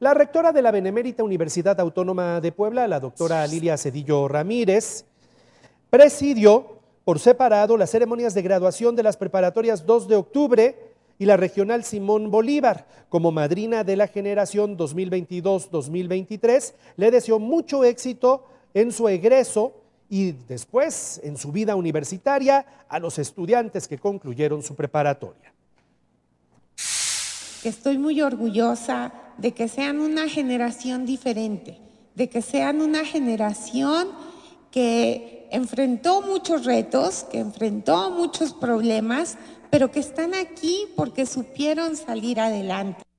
La rectora de la Benemérita Universidad Autónoma de Puebla, la doctora Lilia Cedillo Ramírez, presidió por separado las ceremonias de graduación de las preparatorias 2 de octubre y la regional Simón Bolívar. Como madrina de la generación 2022-2023, le deseó mucho éxito en su egreso y después en su vida universitaria a los estudiantes que concluyeron su preparatoria. Estoy muy orgullosa de que sean una generación diferente, de que sean una generación que enfrentó muchos retos, que enfrentó muchos problemas, pero que están aquí porque supieron salir adelante.